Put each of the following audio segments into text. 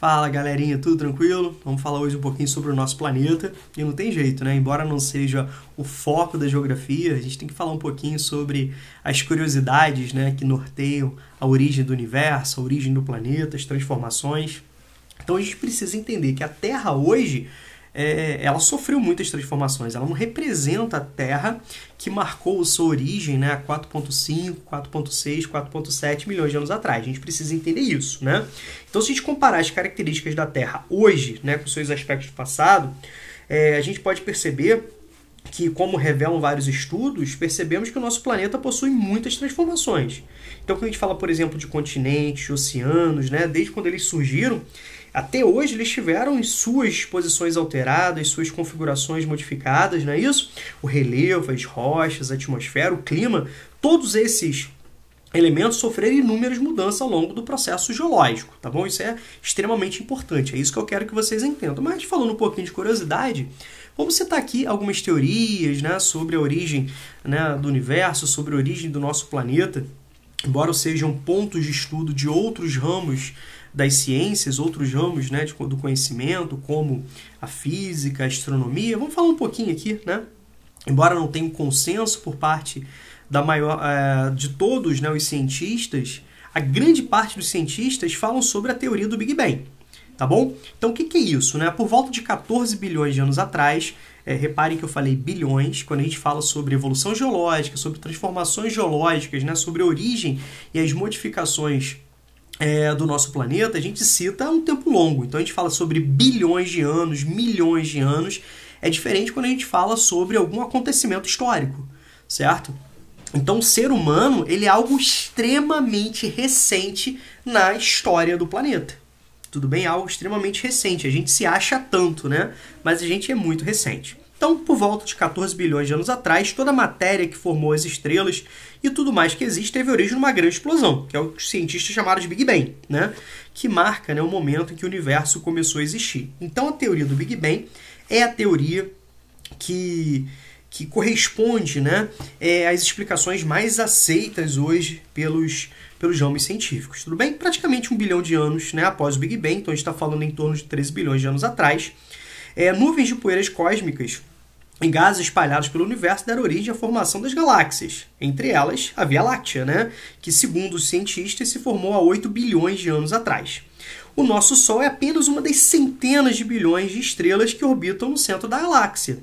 Fala galerinha, tudo tranquilo? Vamos falar hoje um pouquinho sobre o nosso planeta. E não tem jeito, né? Embora não seja o foco da geografia, a gente tem que falar um pouquinho sobre as curiosidades né, que norteiam a origem do universo, a origem do planeta, as transformações. Então a gente precisa entender que a Terra hoje é, ela sofreu muitas transformações. Ela não representa a Terra que marcou sua origem né, há 4.5, 4.6, 4.7 milhões de anos atrás. A gente precisa entender isso. Né? Então, se a gente comparar as características da Terra hoje né, com seus aspectos do passado, é, a gente pode perceber que, como revelam vários estudos, percebemos que o nosso planeta possui muitas transformações. Então, quando a gente fala, por exemplo, de continentes, oceanos, né, desde quando eles surgiram, até hoje eles tiveram suas posições alteradas, suas configurações modificadas, não é isso? O relevo, as rochas, a atmosfera, o clima, todos esses elementos sofreram inúmeras mudanças ao longo do processo geológico, tá bom? Isso é extremamente importante, é isso que eu quero que vocês entendam. Mas falando um pouquinho de curiosidade, vamos citar aqui algumas teorias né, sobre a origem né, do universo, sobre a origem do nosso planeta, embora sejam pontos de estudo de outros ramos das ciências, outros ramos né, de, do conhecimento, como a física, a astronomia. Vamos falar um pouquinho aqui, né? Embora não tenha um consenso por parte da maior, uh, de todos né, os cientistas, a grande parte dos cientistas falam sobre a teoria do Big Bang. Tá bom? Então o que, que é isso? Né? Por volta de 14 bilhões de anos atrás, é, reparem que eu falei bilhões, quando a gente fala sobre evolução geológica, sobre transformações geológicas, né, sobre a origem e as modificações é, do nosso planeta, a gente cita um tempo longo. Então a gente fala sobre bilhões de anos, milhões de anos. É diferente quando a gente fala sobre algum acontecimento histórico, certo? Então o ser humano ele é algo extremamente recente na história do planeta. Tudo bem, é algo extremamente recente. A gente se acha tanto, né? Mas a gente é muito recente. Então, por volta de 14 bilhões de anos atrás, toda a matéria que formou as estrelas e tudo mais que existe teve origem numa grande explosão, que é o que os cientistas chamaram de Big Bang, né? que marca né, o momento em que o universo começou a existir. Então, a teoria do Big Bang é a teoria que que corresponde né, é, às explicações mais aceitas hoje pelos, pelos ramos científicos. Tudo bem? Praticamente um bilhão de anos né, após o Big Bang, então a gente está falando em torno de 13 bilhões de anos atrás. É, nuvens de poeiras cósmicas e gases espalhados pelo universo deram origem à formação das galáxias, entre elas a Via Láctea, né? que, segundo os cientistas, se formou há 8 bilhões de anos atrás. O nosso Sol é apenas uma das centenas de bilhões de estrelas que orbitam no centro da galáxia.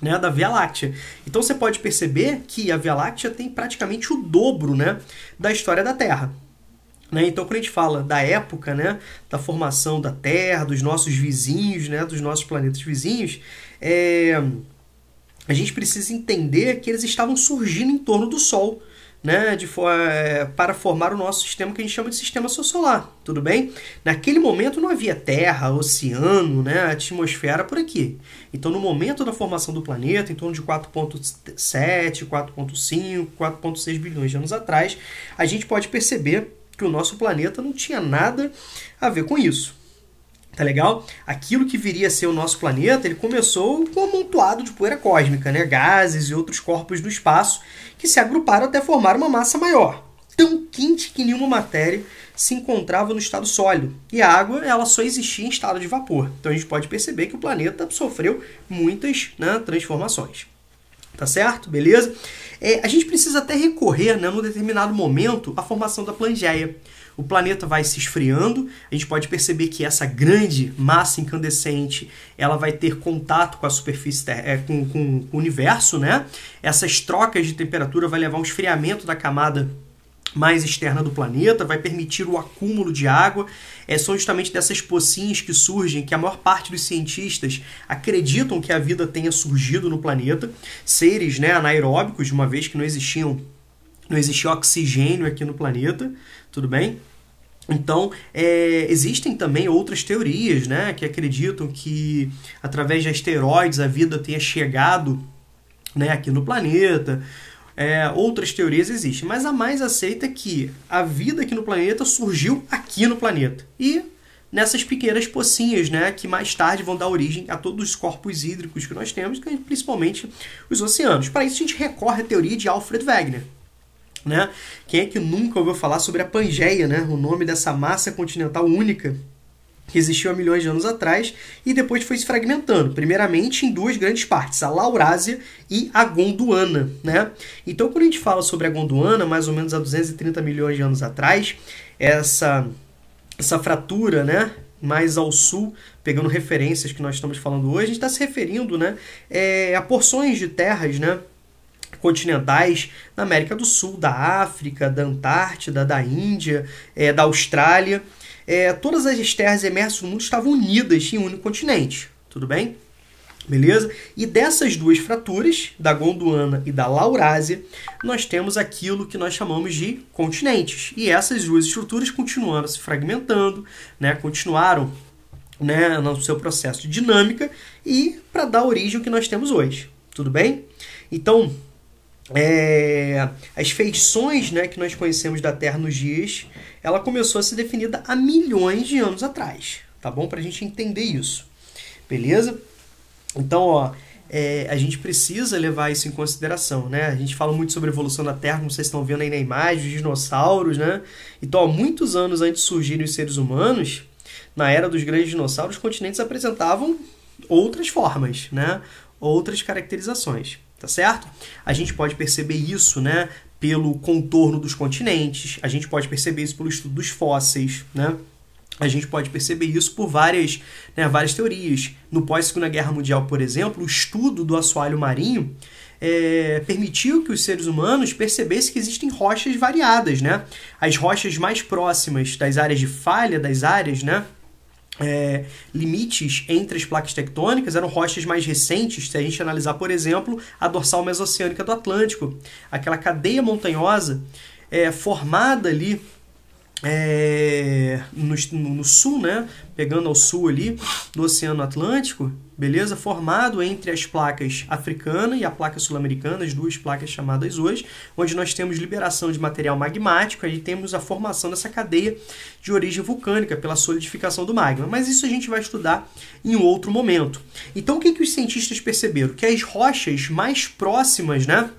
Né, da Via Láctea. Então você pode perceber que a Via Láctea tem praticamente o dobro né, da história da Terra. Né? Então, quando a gente fala da época né, da formação da Terra, dos nossos vizinhos, né, dos nossos planetas vizinhos, é, a gente precisa entender que eles estavam surgindo em torno do Sol, né, de, eh, para formar o nosso sistema que a gente chama de sistema solar, tudo bem? Naquele momento não havia terra, oceano, né, atmosfera por aqui. Então, no momento da formação do planeta, em torno de 4,7, 4,5, 4,6 bilhões de anos atrás, a gente pode perceber que o nosso planeta não tinha nada a ver com isso. Tá legal? Aquilo que viria a ser o nosso planeta, ele começou com um amontoado de poeira cósmica, né? gases e outros corpos do espaço que se agruparam até formar uma massa maior, tão quente que nenhuma matéria se encontrava no estado sólido. E a água, ela só existia em estado de vapor. Então a gente pode perceber que o planeta sofreu muitas né, transformações. Tá certo? Beleza? É, a gente precisa até recorrer, né, num determinado momento, à formação da Plangeia o planeta vai se esfriando, a gente pode perceber que essa grande massa incandescente ela vai ter contato com a superfície é, com, com, o universo, né? Essas trocas de temperatura vai levar um esfriamento da camada mais externa do planeta, vai permitir o acúmulo de água. É, são justamente dessas pocinhas que surgem que a maior parte dos cientistas acreditam que a vida tenha surgido no planeta, seres né, anaeróbicos, uma vez que não existiam não existia oxigênio aqui no planeta, tudo bem? Então, é, existem também outras teorias né, que acreditam que através de asteroides a vida tenha chegado né, aqui no planeta. É, outras teorias existem, mas a mais aceita é que a vida aqui no planeta surgiu aqui no planeta. E nessas pequenas pocinhas, né, que mais tarde vão dar origem a todos os corpos hídricos que nós temos, é principalmente os oceanos. Para isso a gente recorre à teoria de Alfred Wegener, né? Quem é que nunca ouviu falar sobre a Pangeia, né? o nome dessa massa continental única que existiu há milhões de anos atrás e depois foi se fragmentando, primeiramente em duas grandes partes, a Laurásia e a Gondwana, né? Então, quando a gente fala sobre a Gondwana, mais ou menos há 230 milhões de anos atrás, essa essa fratura, né, mais ao sul, pegando referências que nós estamos falando hoje, a gente está se referindo, né, é, a porções de terras, né, continentais na América do Sul, da África, da Antártida, da Índia, é, da Austrália. É, todas as terras emersas do mundo estavam unidas em um único continente, tudo bem? Beleza? E dessas duas fraturas, da Gondwana e da Laurásia, nós temos aquilo que nós chamamos de continentes. E essas duas estruturas continuaram se fragmentando, né? continuaram né, no seu processo de dinâmica e para dar origem ao que nós temos hoje. Tudo bem? Então, é, as feições né, que nós conhecemos da Terra nos dias, ela começou a ser definida há milhões de anos atrás, tá bom? Para a gente entender isso, beleza? Então, ó, é, a gente precisa levar isso em consideração, né? A gente fala muito sobre a evolução da Terra, como vocês estão vendo aí na imagem, os dinossauros, né? Então, há muitos anos antes de surgirem os seres humanos, na era dos grandes dinossauros, os continentes apresentavam outras formas, né? Outras caracterizações tá certo? A gente pode perceber isso, né, pelo contorno dos continentes, a gente pode perceber isso pelo estudo dos fósseis, né? A gente pode perceber isso por várias, né, várias teorias. No pós-Segunda Guerra Mundial, por exemplo, o estudo do assoalho marinho é, permitiu que os seres humanos percebessem que existem rochas variadas, né? As rochas mais próximas das áreas de falha, das áreas, né? é, limites entre as placas tectônicas eram rochas mais recentes, se a gente analisar, por exemplo, a dorsal mesoceânica do Atlântico, aquela cadeia montanhosa é, formada ali é, no, no, sul, né? Pegando ao sul ali do Oceano Atlântico, beleza? Formado entre as placas africana e a placa sul-americana, as duas placas chamadas hoje, onde nós temos liberação de material magmático, aí temos a formação dessa cadeia de origem vulcânica pela solidificação do magma. Mas isso a gente vai estudar em um outro momento. Então, o que, que os cientistas perceberam? Que as rochas mais próximas, né?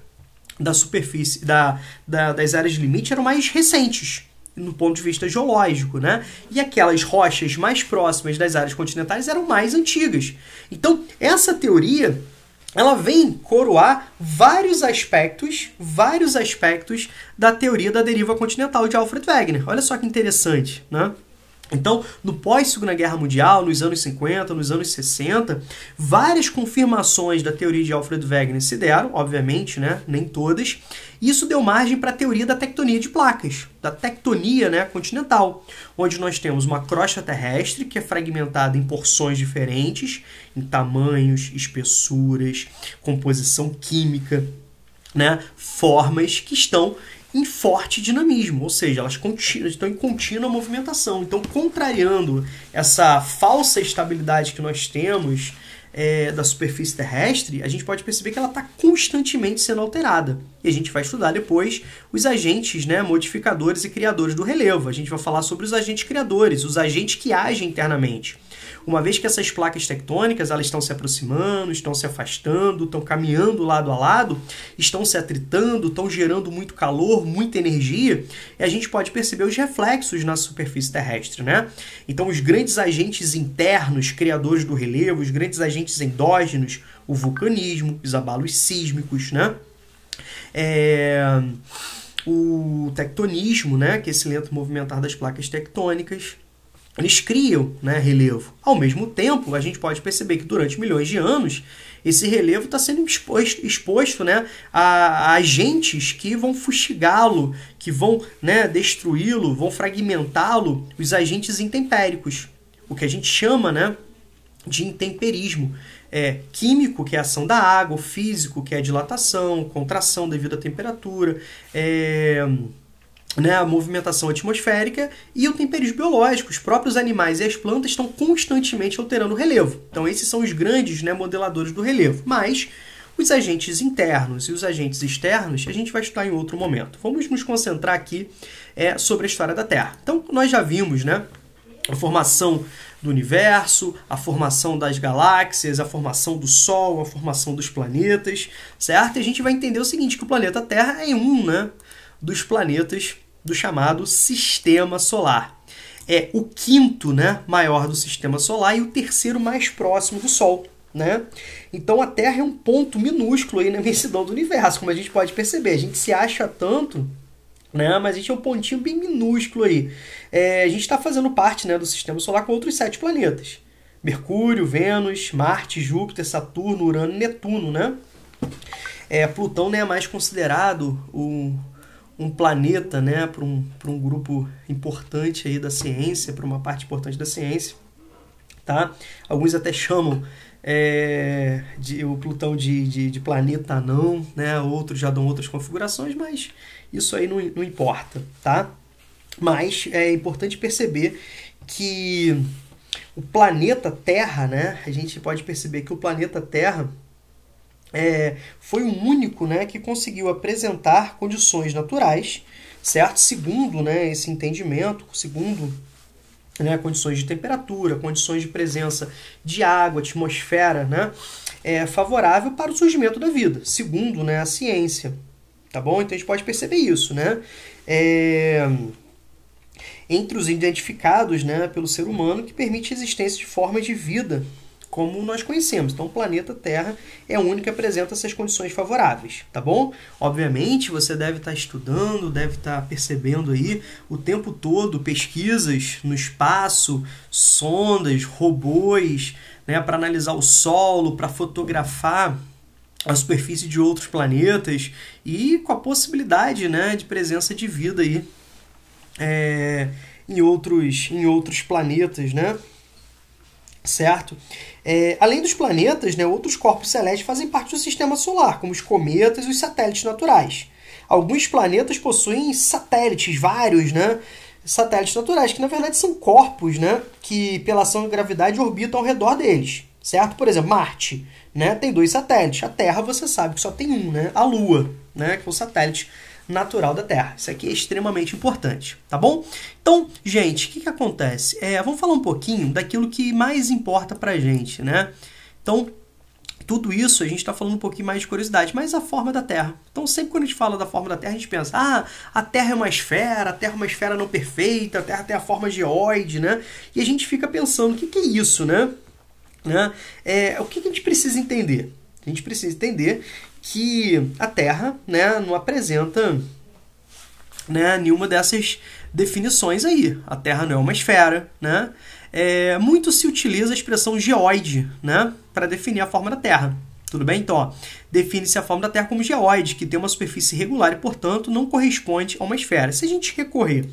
Da superfície, da, da das áreas de limite eram mais recentes no ponto de vista geológico, né? E aquelas rochas mais próximas das áreas continentais eram mais antigas. Então, essa teoria ela vem coroar vários aspectos, vários aspectos da teoria da deriva continental de Alfred Wegener. Olha só que interessante, né? Então, no pós-Segunda Guerra Mundial, nos anos 50, nos anos 60, várias confirmações da teoria de Alfred Wegener se deram, obviamente, né? Nem todas. Isso deu margem para a teoria da tectonia de placas, da tectonia né, continental, onde nós temos uma crosta terrestre que é fragmentada em porções diferentes, em tamanhos, espessuras, composição química, né, formas que estão em forte dinamismo, ou seja, elas estão em contínua movimentação. Então, contrariando essa falsa estabilidade que nós temos é, da superfície terrestre, a gente pode perceber que ela está constantemente sendo alterada. E a gente vai estudar depois os agentes né, modificadores e criadores do relevo. A gente vai falar sobre os agentes criadores, os agentes que agem internamente uma vez que essas placas tectônicas elas estão se aproximando, estão se afastando, estão caminhando lado a lado, estão se atritando, estão gerando muito calor, muita energia, e a gente pode perceber os reflexos na superfície terrestre, né? Então, os grandes agentes internos, criadores do relevo, os grandes agentes endógenos, o vulcanismo, os abalos sísmicos, né? É o tectonismo, né, que é esse lento movimentar das placas tectônicas, eles criam né, relevo. Ao mesmo tempo, a gente pode perceber que durante milhões de anos, esse relevo está sendo exposto, exposto né, a, a, agentes que vão fustigá-lo, que vão né, destruí-lo, vão fragmentá-lo, os agentes intempéricos. O que a gente chama né, de intemperismo. É, químico, que é a ação da água, físico, que é a dilatação, contração devido à temperatura, é, né, a movimentação atmosférica e o temperismo biológico. Os próprios animais e as plantas estão constantemente alterando o relevo. Então, esses são os grandes né, modeladores do relevo. Mas os agentes internos e os agentes externos a gente vai estudar em outro momento. Vamos nos concentrar aqui é, sobre a história da Terra. Então, nós já vimos né, a formação do universo, a formação das galáxias, a formação do Sol, a formação dos planetas, certo? E a gente vai entender o seguinte, que o planeta Terra é um né, dos planetas do chamado Sistema Solar. É o quinto né, maior do Sistema Solar e o terceiro mais próximo do Sol. Né? Então a Terra é um ponto minúsculo aí na imensidão do universo, como a gente pode perceber. A gente se acha tanto, né? Mas a gente é um pontinho bem minúsculo aí. É, a gente está fazendo parte né, do Sistema Solar com outros sete planetas: Mercúrio, Vênus, Marte, Júpiter, Saturno, Urano, Netuno, né? É, Plutão né, é mais considerado o um planeta, né, para um, um grupo importante aí da ciência, para uma parte importante da ciência, tá? Alguns até chamam é, de, o Plutão de, de, de, planeta não, né? Outros já dão outras configurações, mas isso aí não, não importa, tá? Mas é importante perceber que o planeta Terra, né? A gente pode perceber que o planeta Terra é, foi o único né, que conseguiu apresentar condições naturais, certo? Segundo né, esse entendimento, segundo né, condições de temperatura, condições de presença de água, atmosfera, né, é favorável para o surgimento da vida, segundo né, a ciência, tá bom? Então a gente pode perceber isso, né? É... Entre os identificados né, pelo ser humano que permite a existência de formas de vida como nós conhecemos. Então, o planeta Terra é o único que apresenta essas condições favoráveis, tá bom? Obviamente, você deve estar tá estudando, deve estar tá percebendo aí o tempo todo pesquisas no espaço, sondas, robôs, né, para analisar o solo, para fotografar a superfície de outros planetas e com a possibilidade né, de presença de vida aí é, em, outros, em outros planetas, né? Certo? É, além dos planetas, né, outros corpos celestes fazem parte do sistema solar, como os cometas e os satélites naturais. Alguns planetas possuem satélites, vários, né? Satélites naturais, que na verdade são corpos, né? Que, pela ação da gravidade, orbitam ao redor deles, certo? Por exemplo, Marte, né? Tem dois satélites. A Terra, você sabe que só tem um, né? A Lua, né? Que é um satélite natural da Terra. Isso aqui é extremamente importante, tá bom? Então, gente, o que, que acontece? É, vamos falar um pouquinho daquilo que mais importa pra gente, né? Então, tudo isso a gente está falando um pouquinho mais de curiosidade, mas a forma da Terra. Então, sempre quando a gente fala da forma da Terra, a gente pensa: ah, a Terra é uma esfera, a Terra é uma esfera não perfeita, a Terra tem a forma geóide, né? E a gente fica pensando: o que, que é isso, né? né? É, o que, que a gente precisa entender? A gente precisa entender que a Terra né, não apresenta né, nenhuma dessas definições aí. A Terra não é uma esfera, né? É, muito se utiliza a expressão geoide, né, para definir a forma da Terra. Tudo bem? Então, define-se a forma da Terra como geoide, que tem uma superfície regular e, portanto, não corresponde a uma esfera. Se a gente recorrer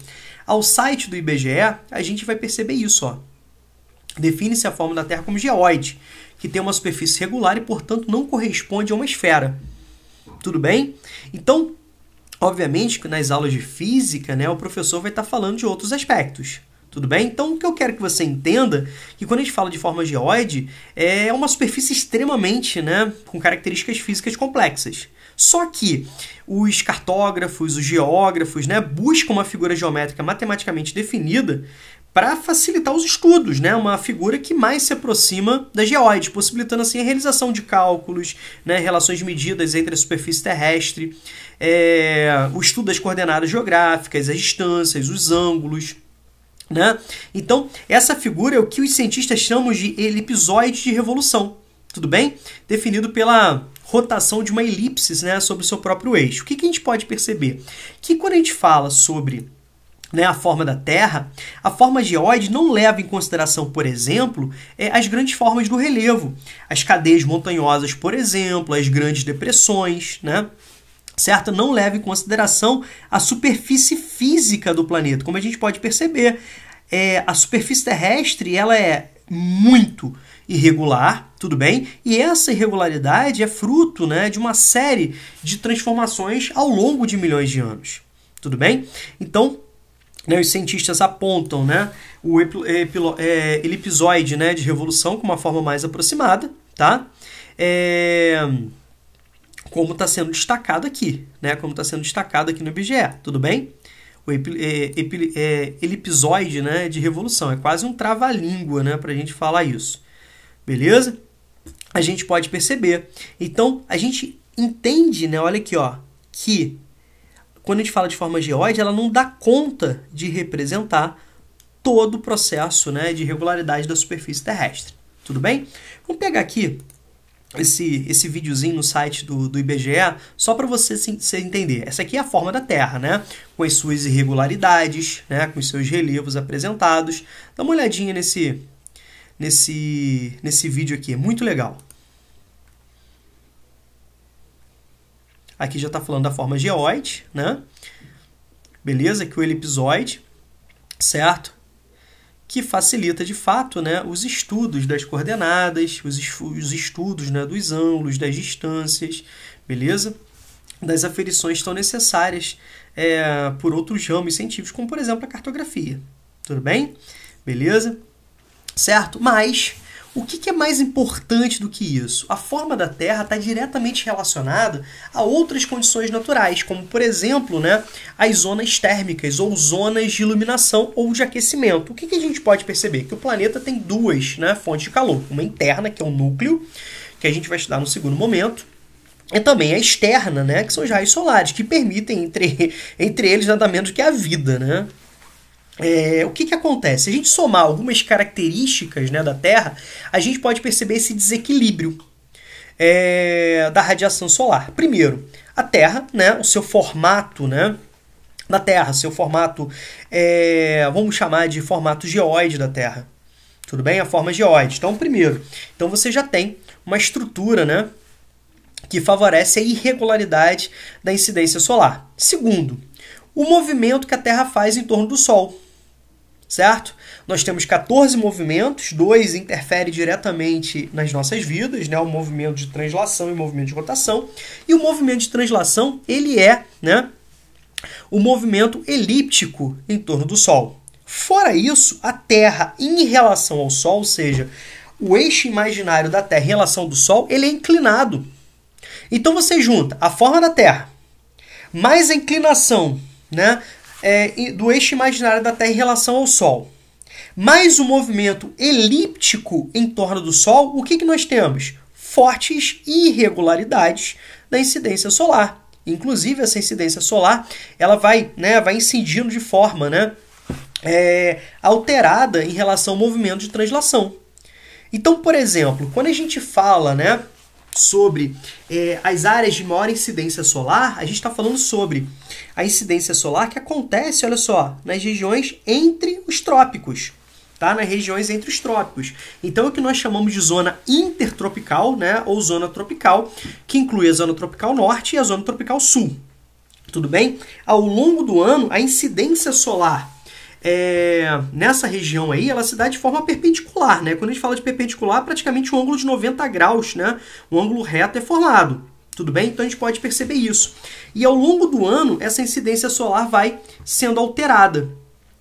ao site do IBGE, a gente vai perceber isso, ó. Define-se a forma da Terra como geoide, que tem uma superfície regular e, portanto, não corresponde a uma esfera. Tudo bem? Então, obviamente que nas aulas de física, né, o professor vai estar falando de outros aspectos. Tudo bem? Então, o que eu quero que você entenda que quando a gente fala de forma geoide, é uma superfície extremamente, né, com características físicas complexas. Só que os cartógrafos, os geógrafos, né, buscam uma figura geométrica matematicamente definida para facilitar os estudos, né? Uma figura que mais se aproxima das geóides, possibilitando assim a realização de cálculos, né? Relações de medidas entre a superfície terrestre, é... o estudo das coordenadas geográficas, as distâncias, os ângulos. Né? Então, essa figura é o que os cientistas chamam de elipsoide de revolução, tudo bem? Definido pela rotação de uma elipse né, sobre o seu próprio eixo. O que, que a gente pode perceber? Que quando a gente fala sobre né, a forma da Terra, a forma geóide não leva em consideração, por exemplo, é, as grandes formas do relevo, as cadeias montanhosas, por exemplo, as grandes depressões, né? certo? Não leva em consideração a superfície física do planeta. Como a gente pode perceber, é, a superfície terrestre ela é muito irregular, tudo bem? E essa irregularidade é fruto né, de uma série de transformações ao longo de milhões de anos, tudo bem? Então, né, os cientistas apontam né, o é, elipsoide né, de revolução com uma forma mais aproximada, tá? É, como está sendo destacado aqui, né? Como está sendo destacado aqui no IBGE, tudo bem? O é, é, elipsoide né, de revolução. É quase um trava-língua né, para a gente falar isso. Beleza? A gente pode perceber. Então, a gente entende, né? Olha aqui, ó, que quando a gente fala de forma geóide, ela não dá conta de representar todo o processo né, de regularidade da superfície terrestre. Tudo bem? Vamos pegar aqui esse, esse videozinho no site do, do IBGE, só para você se, se, entender. Essa aqui é a forma da Terra, né? Com as suas irregularidades, né? com os seus relevos apresentados. Dá uma olhadinha nesse, nesse, nesse vídeo aqui, é muito legal. Aqui já está falando da forma geoide, né? Beleza? Que o elipsoide, certo? Que facilita de fato né, os estudos das coordenadas, os, os estudos né, dos ângulos, das distâncias, beleza? Das aferições tão necessárias é, por outros ramos científicos, como por exemplo a cartografia. Tudo bem? Beleza? Certo? Mas o que, que, é mais importante do que isso? A forma da Terra está diretamente relacionada a outras condições naturais, como, por exemplo, né, as zonas térmicas ou zonas de iluminação ou de aquecimento. O que, que a gente pode perceber? Que o planeta tem duas né, fontes de calor: uma interna, que é o núcleo, que a gente vai estudar no segundo momento, e também a externa, né, que são os raios solares, que permitem, entre, entre eles, nada menos que a vida. Né? É, o que, que acontece? Se a gente somar algumas características né, da Terra, a gente pode perceber esse desequilíbrio é, da radiação solar. Primeiro, a Terra, né, o seu formato, né, da Terra, seu formato, é, vamos chamar de formato geóide da Terra. Tudo bem? A forma geóide. Então, primeiro, então você já tem uma estrutura, né, que favorece a irregularidade da incidência solar. Segundo, o movimento que a Terra faz em torno do Sol certo? Nós temos 14 movimentos, dois interferem diretamente nas nossas vidas, né? O movimento de translação e o movimento de rotação. E o movimento de translação, ele é, né, o movimento elíptico em torno do Sol. Fora isso, a Terra em relação ao Sol, ou seja, o eixo imaginário da Terra em relação ao do Sol, ele é inclinado. Então você junta a forma da Terra mais a inclinação né, é, do eixo imaginário da Terra em relação ao Sol. Mais o um movimento elíptico em torno do Sol, o que, que nós temos? Fortes irregularidades da incidência solar. Inclusive, essa incidência solar ela vai, né, vai incidindo de forma né, é, alterada em relação ao movimento de translação. Então, por exemplo, quando a gente fala né, sobre é, as áreas de maior incidência solar, a gente está falando sobre a incidência solar que acontece, olha só, nas regiões entre os trópicos. Tá? Nas regiões entre os trópicos. Então, o que nós chamamos de zona intertropical, né? Ou zona tropical, que inclui a zona tropical norte e a zona tropical sul. Tudo bem? Ao longo do ano, a incidência solar é, nessa região aí, ela se dá de forma perpendicular, né? Quando a gente fala de perpendicular, praticamente um ângulo de 90 graus, né? Um ângulo reto é formado. Tudo bem? Então a gente pode perceber isso. E ao longo do ano, essa incidência solar vai sendo alterada.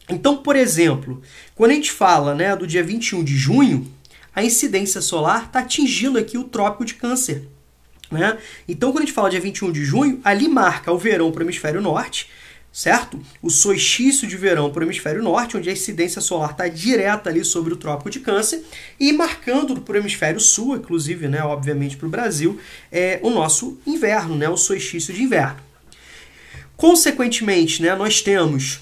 Então, por exemplo, quando a gente fala né, do dia 21 de junho, a incidência solar está atingindo aqui o trópico de câncer. Né? Então, quando a gente fala dia 21 de junho, ali marca o verão para o hemisfério norte, certo? O solstício de verão para o hemisfério norte, onde a incidência solar está direta ali sobre o Trópico de Câncer, e marcando para o hemisfério sul, inclusive, né, obviamente para o Brasil, é, o nosso inverno, né, o solstício de inverno. Consequentemente, né, nós temos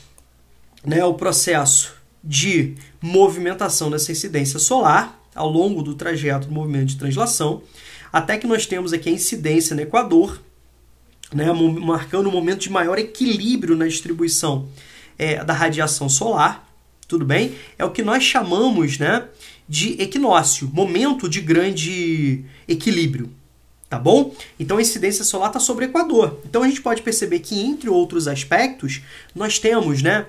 né, o processo de movimentação dessa incidência solar ao longo do trajeto do movimento de translação, até que nós temos aqui a incidência no Equador, né, marcando um momento de maior equilíbrio na distribuição é, da radiação solar, tudo bem? É o que nós chamamos né, de equinócio, momento de grande equilíbrio, tá bom? Então a incidência solar está sobre o Equador. Então a gente pode perceber que, entre outros aspectos, nós temos né,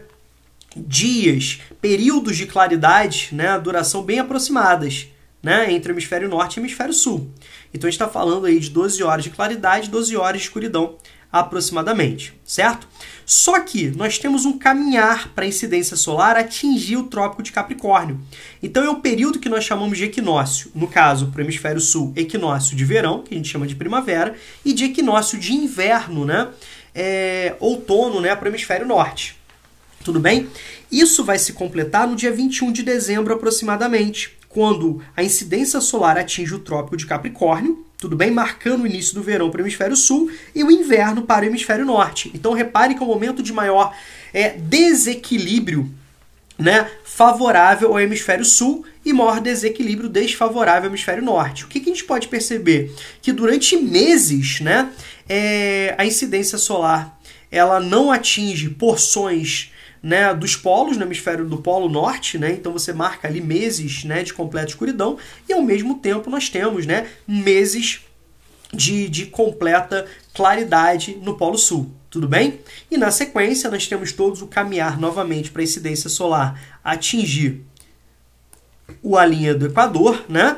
dias, períodos de claridade, né, duração bem aproximadas né, entre o hemisfério norte e o hemisfério sul. Então a gente está falando aí de 12 horas de claridade, 12 horas de escuridão aproximadamente, certo? Só que nós temos um caminhar para a incidência solar atingir o Trópico de Capricórnio. Então é um período que nós chamamos de equinócio. No caso, para o hemisfério sul, equinócio de verão, que a gente chama de primavera, e de equinócio de inverno, né? É, outono, né? Para o hemisfério norte. Tudo bem? Isso vai se completar no dia 21 de dezembro aproximadamente quando a incidência solar atinge o trópico de Capricórnio, tudo bem? Marcando o início do verão para o hemisfério sul e o inverno para o hemisfério norte. Então repare que é o momento de maior é, desequilíbrio né, favorável ao hemisfério sul e maior desequilíbrio desfavorável ao hemisfério norte. O que, que a gente pode perceber? Que durante meses né, é, a incidência solar ela não atinge porções né, dos polos, no hemisfério do polo norte, né, então você marca ali meses né, de completa escuridão, e ao mesmo tempo nós temos né, meses de, de completa claridade no polo sul. Tudo bem? E na sequência, nós temos todos o caminhar novamente para a incidência solar atingir o a linha do Equador, né?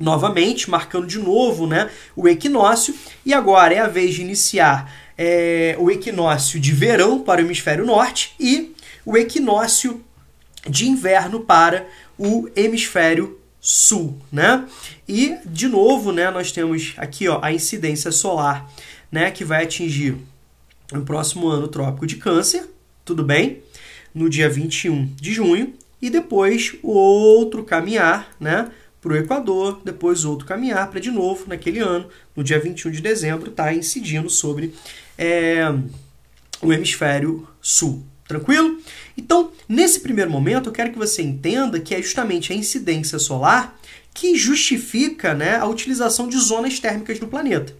Novamente, marcando de novo né, o equinócio. E agora é a vez de iniciar é, o equinócio de verão para o hemisfério norte e o equinócio de inverno para o hemisfério sul, né? E de novo, né, nós temos aqui, ó, a incidência solar, né, que vai atingir no próximo ano o trópico de Câncer, tudo bem? No dia 21 de junho e depois outro caminhar, né, para o Equador, depois outro caminhar para de novo naquele ano, no dia 21 de dezembro, está incidindo sobre é, o hemisfério sul. Tranquilo? Então, nesse primeiro momento, eu quero que você entenda que é justamente a incidência solar que justifica né, a utilização de zonas térmicas no planeta.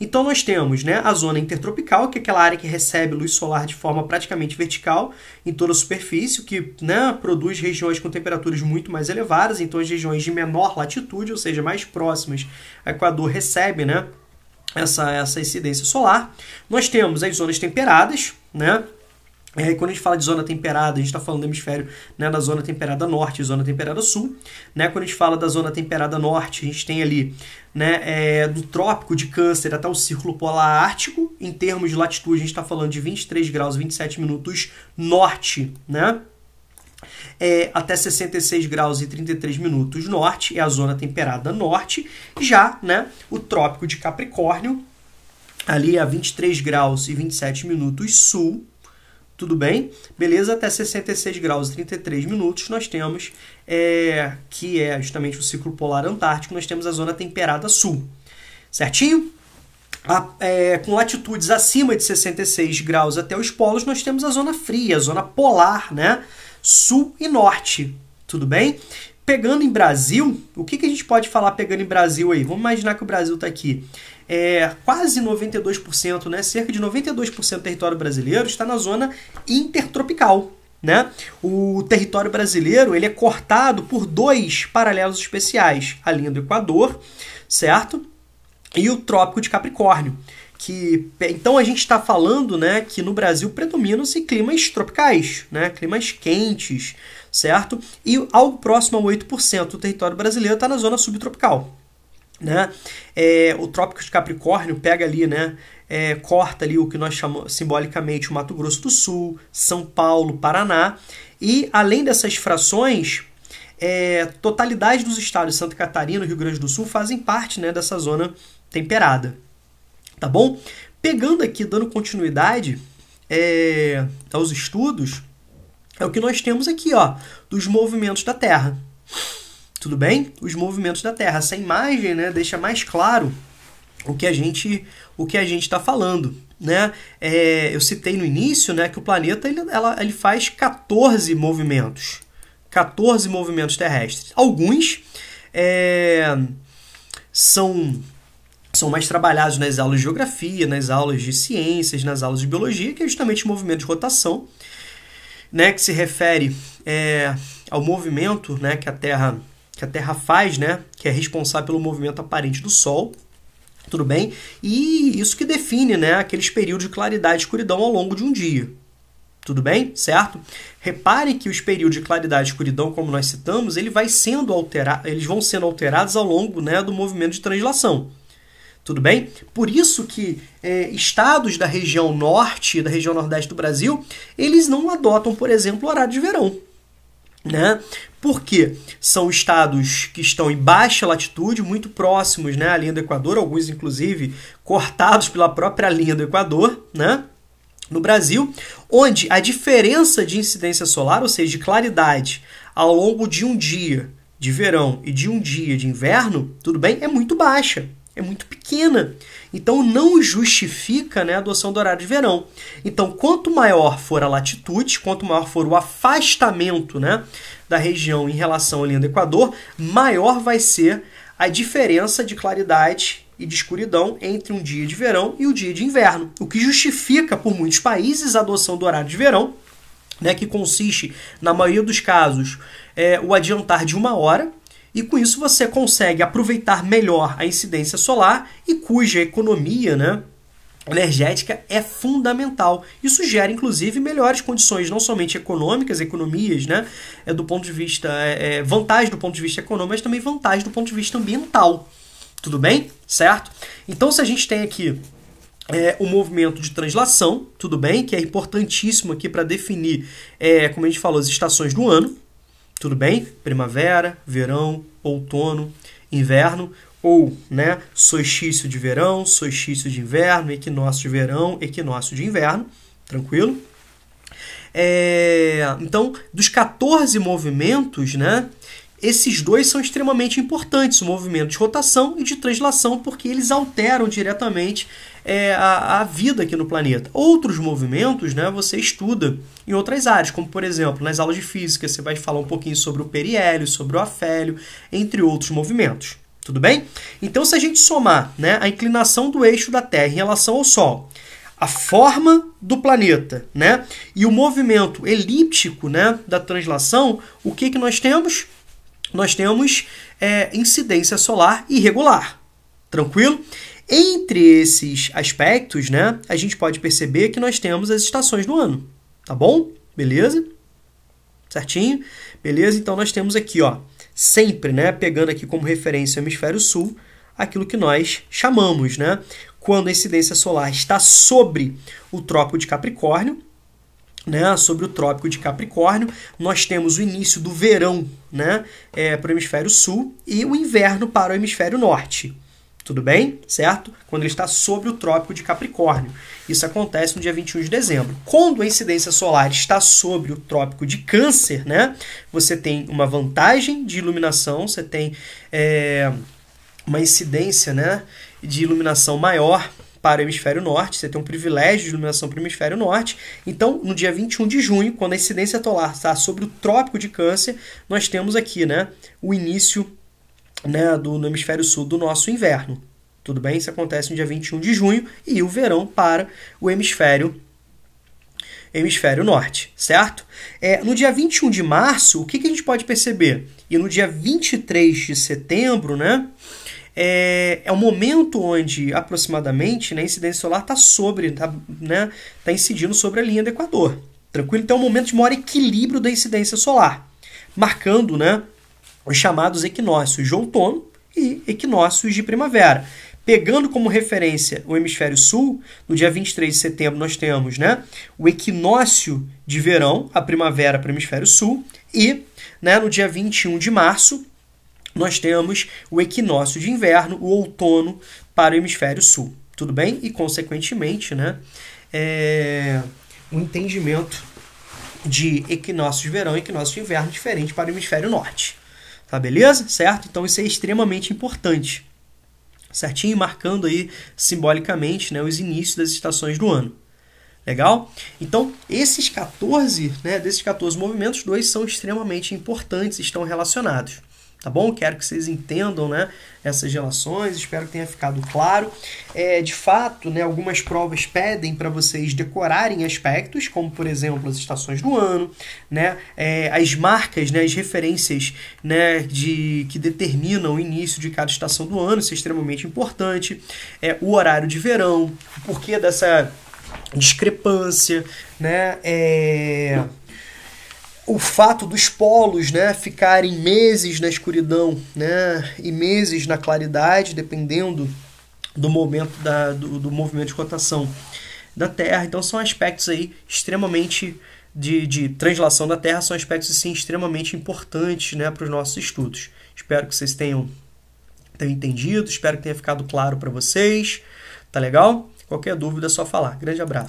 Então nós temos né, a zona intertropical, que é aquela área que recebe luz solar de forma praticamente vertical em toda a superfície, que né, produz regiões com temperaturas muito mais elevadas, então as regiões de menor latitude, ou seja, mais próximas ao Equador, recebem né, essa, essa incidência solar. Nós temos as zonas temperadas, né? É, quando a gente fala de zona temperada, a gente está falando do hemisfério né, da zona temperada norte e zona temperada sul. Né? Quando a gente fala da zona temperada norte, a gente tem ali né, é, do trópico de câncer até o círculo polar ártico. Em termos de latitude, a gente está falando de 23 graus 27 minutos norte, né? é, até 66 graus e 33 minutos norte, é a zona temperada norte. Já né, o Trópico de Capricórnio, ali a 23 graus e 27 minutos sul, tudo bem? Beleza? Até 66 graus e 33 minutos nós temos, é, que é justamente o ciclo polar antártico, nós temos a zona temperada sul, certinho? A, é, com latitudes acima de 66 graus até os polos, nós temos a zona fria, a zona polar, né? sul e norte, tudo bem? Pegando em Brasil, o que, que a gente pode falar pegando em Brasil aí? Vamos imaginar que o Brasil está aqui. É, quase 92%, né? Cerca de 92% do território brasileiro está na zona intertropical, né? O território brasileiro ele é cortado por dois paralelos especiais, a linha do Equador, certo? E o Trópico de Capricórnio que então a gente está falando, né, que no Brasil predominam-se climas tropicais, né, climas quentes, certo? E algo próximo a 8% do território brasileiro está na zona subtropical, né? É, o Trópico de Capricórnio pega ali, né, é, corta ali o que nós chamamos simbolicamente o Mato Grosso do Sul, São Paulo, Paraná, e além dessas frações é, totalidade dos estados Santa Catarina e Rio Grande do Sul fazem parte né, dessa zona temperada tá bom? Pegando aqui, dando continuidade é, aos estudos, é o que nós temos aqui, ó, dos movimentos da Terra. Tudo bem? Os movimentos da Terra. Essa imagem, né, deixa mais claro o que a gente o que a gente está falando, né? É, eu citei no início, né, que o planeta ele, ela, ele faz 14 movimentos, 14 movimentos terrestres. Alguns é, são são mais trabalhados nas aulas de geografia, nas aulas de ciências, nas aulas de biologia, que é justamente o movimento de rotação, né, que se refere é, ao movimento né, que, a Terra, que a Terra faz, né, que é responsável pelo movimento aparente do Sol, tudo bem? E isso que define né, aqueles períodos de claridade e escuridão ao longo de um dia. Tudo bem? Certo? Repare que os períodos de claridade e escuridão, como nós citamos, ele vai sendo altera eles vão sendo alterados ao longo né, do movimento de translação tudo bem? Por isso que é, estados da região norte, da região nordeste do Brasil, eles não adotam, por exemplo, o horário de verão. Né? Porque são estados que estão em baixa latitude, muito próximos né, à linha do Equador, alguns inclusive cortados pela própria linha do Equador, né? no Brasil, onde a diferença de incidência solar, ou seja, de claridade, ao longo de um dia de verão e de um dia de inverno, tudo bem, é muito baixa é muito pequena. Então não justifica né, a adoção do horário de verão. Então, quanto maior for a latitude, quanto maior for o afastamento né, da região em relação à linha do Equador, maior vai ser a diferença de claridade e de escuridão entre um dia de verão e o um dia de inverno, o que justifica por muitos países a adoção do horário de verão, né, que consiste, na maioria dos casos, é, o adiantar de uma hora e com isso você consegue aproveitar melhor a incidência solar e cuja economia, né, energética é fundamental. Isso gera, inclusive, melhores condições, não somente econômicas, economias, né? É do ponto de vista. É, é, vantagem do ponto de vista econômico, mas também vantagem do ponto de vista ambiental. Tudo bem? Certo? Então, se a gente tem aqui. É, o movimento de translação, tudo bem, que é importantíssimo aqui para definir, é, como a gente falou, as estações do ano, tudo bem? Primavera, verão, outono, inverno ou, né, solstício de verão, solstício de inverno, equinócio de verão, equinócio de inverno, tranquilo? É, então, dos 14 movimentos, né, esses dois são extremamente importantes, o movimento de rotação e de translação, porque eles alteram diretamente é, a, a, vida aqui no planeta. Outros movimentos né, você estuda em outras áreas, como por exemplo, nas aulas de física, você vai falar um pouquinho sobre o periélio, sobre o afélio, entre outros movimentos. Tudo bem? Então, se a gente somar né, a inclinação do eixo da Terra em relação ao Sol, a forma do planeta né, e o movimento elíptico né, da translação, o que, que nós temos? Nós temos é, incidência solar irregular. Tranquilo? Entre esses aspectos, né, a gente pode perceber que nós temos as estações do ano, tá bom? Beleza? Certinho? Beleza? Então nós temos aqui, ó, sempre, né, pegando aqui como referência o hemisfério sul, aquilo que nós chamamos, né, quando a incidência solar está sobre o trópico de Capricórnio, né, sobre o trópico de Capricórnio, nós temos o início do verão né, é, para o hemisfério sul e o inverno para o hemisfério norte tudo bem? Certo? Quando ele está sobre o trópico de Capricórnio. Isso acontece no dia 21 de dezembro. Quando a incidência solar está sobre o trópico de Câncer, né? Você tem uma vantagem de iluminação, você tem é, uma incidência, né? De iluminação maior para o hemisfério norte, você tem um privilégio de iluminação para o hemisfério norte. Então, no dia 21 de junho, quando a incidência solar está sobre o trópico de Câncer, nós temos aqui, né? O início né, do, no hemisfério sul do nosso inverno. Tudo bem? Isso acontece no dia 21 de junho e o verão para o hemisfério hemisfério norte, certo? É, no dia 21 de março, o que, que a gente pode perceber? E no dia 23 de setembro, né? é, é o momento onde aproximadamente né, a incidência solar está sobre, está né, tá incidindo sobre a linha do Equador. Tranquilo? Então é um momento de maior equilíbrio da incidência solar, marcando né, os chamados equinócios de outono e equinócios de primavera. Pegando como referência o hemisfério sul, no dia 23 de setembro nós temos né, o equinócio de verão, a primavera para o hemisfério sul, e né, no dia 21 de março nós temos o equinócio de inverno, o outono para o hemisfério sul. Tudo bem? E, consequentemente, né, é, entendimento de equinócio de verão e equinócio de inverno diferente para o hemisfério norte. Tá beleza? Certo? Então isso é extremamente importante. Certinho? Marcando aí simbolicamente né, os inícios das estações do ano. Legal? Então, esses 14, né, desses 14 movimentos, dois são extremamente importantes, estão relacionados tá bom? Quero que vocês entendam, né, essas relações, espero que tenha ficado claro. É, de fato, né, algumas provas pedem para vocês decorarem aspectos, como, por exemplo, as estações do ano, né, é, as marcas, né, as referências, né, de, que determinam o início de cada estação do ano, isso é extremamente importante, é, o horário de verão, o porquê dessa discrepância, né, é... Não o fato dos polos né, ficarem meses na escuridão né, e meses na claridade, dependendo do momento da, do, do movimento de rotação da Terra. Então são aspectos aí extremamente de, de translação da Terra, são aspectos assim, extremamente importantes né, para os nossos estudos. Espero que vocês tenham, tenham entendido, espero que tenha ficado claro para vocês. Tá legal? Qualquer dúvida é só falar. Grande abraço.